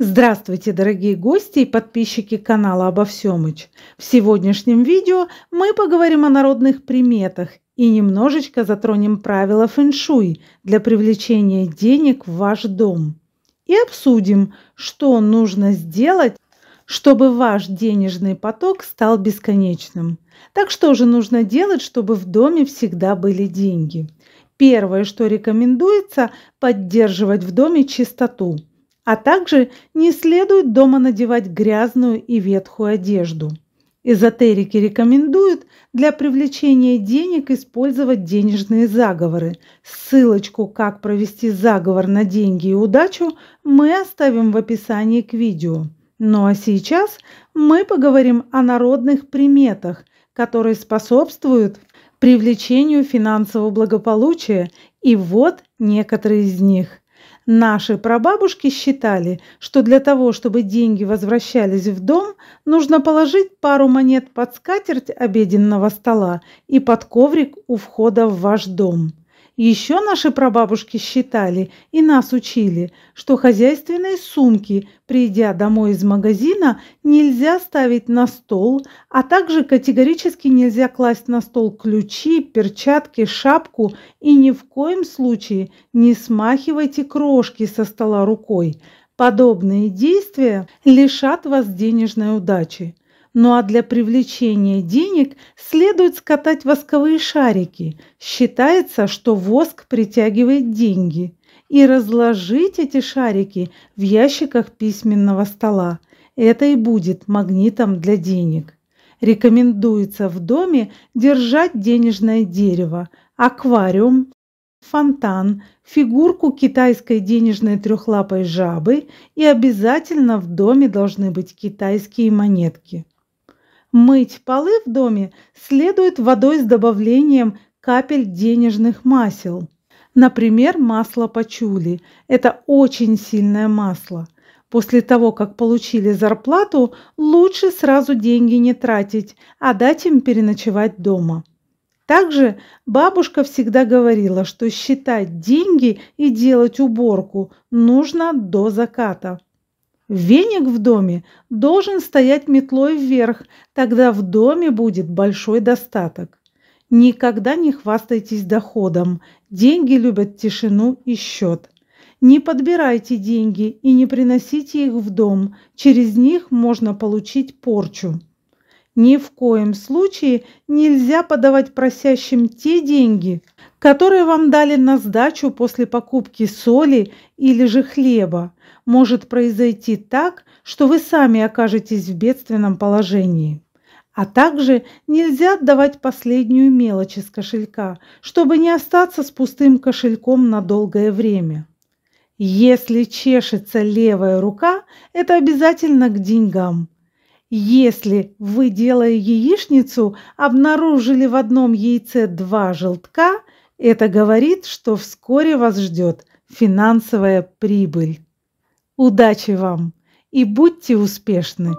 Здравствуйте, дорогие гости и подписчики канала Обо Всемыч! В сегодняшнем видео мы поговорим о народных приметах и немножечко затронем правила фэншуй для привлечения денег в ваш дом. И обсудим, что нужно сделать, чтобы ваш денежный поток стал бесконечным. Так что же нужно делать, чтобы в доме всегда были деньги? Первое, что рекомендуется, поддерживать в доме чистоту – а также не следует дома надевать грязную и ветхую одежду. Эзотерики рекомендуют для привлечения денег использовать денежные заговоры. Ссылочку «Как провести заговор на деньги и удачу» мы оставим в описании к видео. Ну а сейчас мы поговорим о народных приметах, которые способствуют привлечению финансового благополучия, и вот некоторые из них. Наши прабабушки считали, что для того, чтобы деньги возвращались в дом, нужно положить пару монет под скатерть обеденного стола и под коврик у входа в ваш дом. Еще наши прабабушки считали и нас учили, что хозяйственные сумки, придя домой из магазина, нельзя ставить на стол, а также категорически нельзя класть на стол ключи, перчатки, шапку и ни в коем случае не смахивайте крошки со стола рукой. Подобные действия лишат вас денежной удачи. Ну а для привлечения денег следует скатать восковые шарики. Считается, что воск притягивает деньги. И разложить эти шарики в ящиках письменного стола. Это и будет магнитом для денег. Рекомендуется в доме держать денежное дерево, аквариум, фонтан, фигурку китайской денежной трехлапой жабы и обязательно в доме должны быть китайские монетки. Мыть полы в доме следует водой с добавлением капель денежных масел. Например, масло пачули. Это очень сильное масло. После того, как получили зарплату, лучше сразу деньги не тратить, а дать им переночевать дома. Также бабушка всегда говорила, что считать деньги и делать уборку нужно до заката. Веник в доме должен стоять метлой вверх, тогда в доме будет большой достаток. Никогда не хвастайтесь доходом. Деньги любят тишину и счет. Не подбирайте деньги и не приносите их в дом. Через них можно получить порчу. Ни в коем случае нельзя подавать просящим те деньги, которые вам дали на сдачу после покупки соли или же хлеба. Может произойти так, что вы сами окажетесь в бедственном положении. А также нельзя отдавать последнюю мелочь из кошелька, чтобы не остаться с пустым кошельком на долгое время. Если чешется левая рука, это обязательно к деньгам. Если вы, делая яичницу, обнаружили в одном яйце два желтка, это говорит, что вскоре вас ждет финансовая прибыль. Удачи вам и будьте успешны!